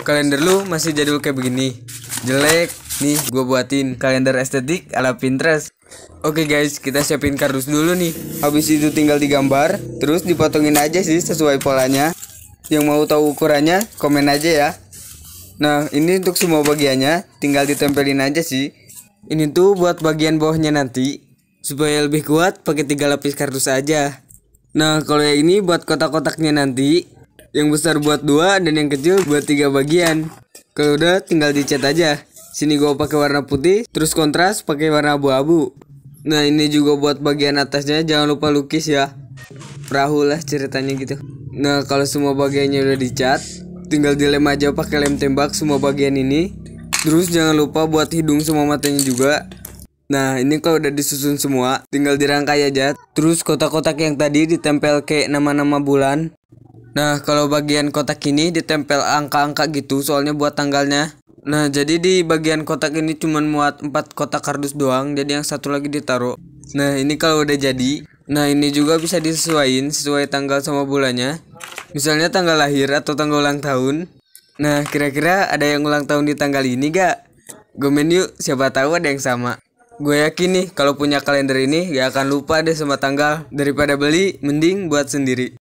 kalender lu masih jadul kayak begini jelek nih gue buatin kalender estetik ala Pinterest Oke okay guys, kita siapin kardus dulu nih. Habis itu tinggal digambar, terus dipotongin aja sih sesuai polanya. Yang mau tahu ukurannya, komen aja ya. Nah, ini untuk semua bagiannya, tinggal ditempelin aja sih. Ini tuh buat bagian bawahnya nanti, supaya lebih kuat pakai tiga lapis kardus aja. Nah, kalau yang ini buat kotak-kotaknya nanti, yang besar buat dua dan yang kecil buat tiga bagian. Kalau udah tinggal dicat aja. Sini gua pakai warna putih, terus kontras pakai warna abu-abu. Nah, ini juga buat bagian atasnya jangan lupa lukis ya. Perahu lah ceritanya gitu. Nah, kalau semua bagiannya udah dicat, tinggal dilem aja pakai lem tembak semua bagian ini. Terus jangan lupa buat hidung semua matanya juga. Nah, ini kalau udah disusun semua, tinggal dirangkai aja. Terus kotak-kotak yang tadi ditempel kayak nama-nama bulan. Nah, kalau bagian kotak ini ditempel angka-angka gitu soalnya buat tanggalnya. Nah, jadi di bagian kotak ini cuma muat 4 kotak kardus doang, jadi yang satu lagi ditaruh. Nah, ini kalau udah jadi. Nah, ini juga bisa disesuaikan sesuai tanggal sama bulannya. Misalnya tanggal lahir atau tanggal ulang tahun. Nah, kira-kira ada yang ulang tahun di tanggal ini gak? Gomen yuk, siapa tahu ada yang sama. Gue yakin nih, kalau punya kalender ini gak akan lupa deh sama tanggal. Daripada beli, mending buat sendiri.